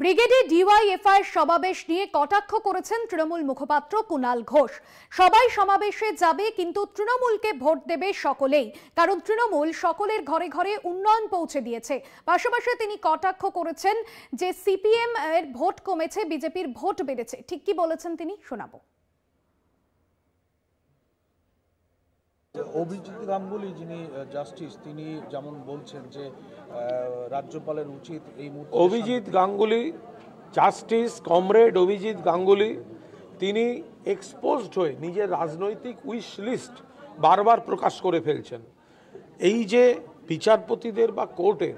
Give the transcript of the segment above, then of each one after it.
ব্রিগেডে ডিওয়াইএফআই সমাবেশ নিয়ে কটাক্ষ করেছেন তৃণমূল মুখপাত্র কুনাল ঘোষ সবাই সমাবেশে যাবে কিন্তু তৃণমূলকে ভোট দেবে সকলেই কারণ তৃণমূল সকলের ঘরে ঘরে উন্নয়ন পৌঁছে দিয়েছে পাশাপাশি তিনি কটাক্ষ করেছেন যে সিপিএম এর ভোট কমেছে বিজেপির ভোট বেড়েছে ঠিক কি বলেছেন তিনি শোনাবো অভিজিৎ গাঙ্গুলি যিনি জাস্টিস তিনি যেমন বলছেন যে রাজ্যপালের উচিত এই অভিজিৎ গাঙ্গুলি জাস্টিস কমরেড অভিজিৎ গাঙ্গুলি তিনি এক্সপোজড হয়ে নিজের রাজনৈতিক উইশ লিস্ট বারবার প্রকাশ করে ফেলছেন এই যে বিচারপতিদের বা কোর্টের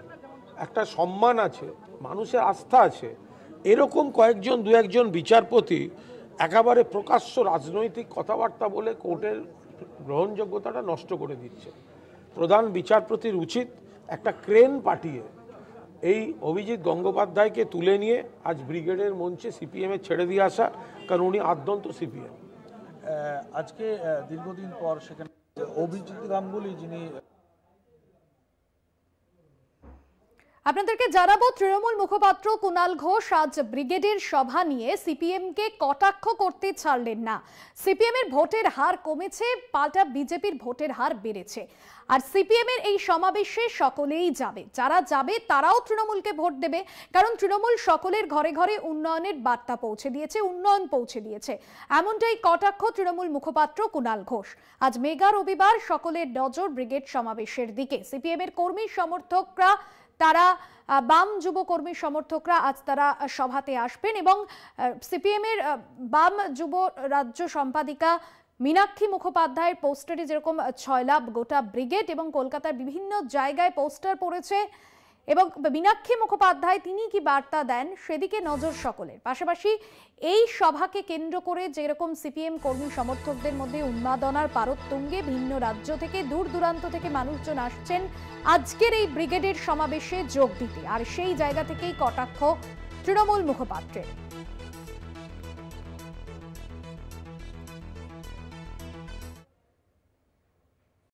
একটা সম্মান আছে মানুষের আস্থা আছে এরকম কয়েকজন দু একজন বিচারপতি একেবারে প্রকাশ্য রাজনৈতিক কথাবার্তা বলে কোর্টের গ্রহণযোগ্যতাটা নষ্ট করে দিচ্ছে প্রধান বিচারপতির উচিত একটা ক্রেন পাঠিয়ে এই অভিজিৎ গঙ্গোপাধ্যায়কে তুলে নিয়ে আজ ব্রিগেডের মঞ্চে সিপিএমে ছেড়ে দিয়ে আসা কারণ উনি আদ্যন্ত সিপিএম আজকে দীর্ঘদিন পর সেখানে অভিজিৎ গাঙ্গুলি যিনি আপনাদেরকে জানাবো তৃণমূল মুখপাত্র কুণাল ঘোষ আজ ব্রিগেডের সভা নিয়ে সিপিএমকে কটাক্ষ করতে ছাড়লেন না সিপিএম এর ভোটের হার কমেছে পাল্টা বিজেপির ভোটের হার বেড়েছে আর সিপিএম এর এই সমাবেশে সকলেই যাবে যারা যাবে তারাও তৃণমূলকে ভোট দেবে কারণ তৃণমূল সকলের ঘরে ঘরে উন্নয়নের বার্তা পৌঁছে দিয়েছে উন্নয়ন পৌঁছে দিয়েছে এমনটাই কটাক্ষ তৃণমূল মুখপাত্র কুণাল ঘোষ আজ মেগা রবিবার সকলের নজর ব্রিগেড সমাবেশের দিকে সিপিএমের কর্মী সমর্থকরা তারা বাম যুব কর্মী সমর্থকরা আজ তারা সভাতে আসবেন এবং সিপিএমের বাম যুব রাজ্য সম্পাদিকা মীনাক্ষী মুখোপাধ্যায়ের পোস্টারে যেরকম ছয় লাভ গোটা ব্রিগেড এবং কলকাতার বিভিন্ন জায়গায় পোস্টার পড়েছে এবং মীনাক্ষী মুখোপাধ্যায় তিনি কি বার্তা দেন সেদিকে নজর সকলের পাশাপাশি এই সভাকে কেন্দ্র করে যেরকম সিপিএম কর্মী সমর্থকদের মধ্যে উন্মাদনার পারত ভিন্ন রাজ্য থেকে দূর দূরান্ত থেকে মানুষজন আসছেন আজকের এই ব্রিগেডের সমাবেশে যোগ দিতে আর সেই জায়গা থেকেই কটাক্ষ তৃণমূল মুখপাত্রের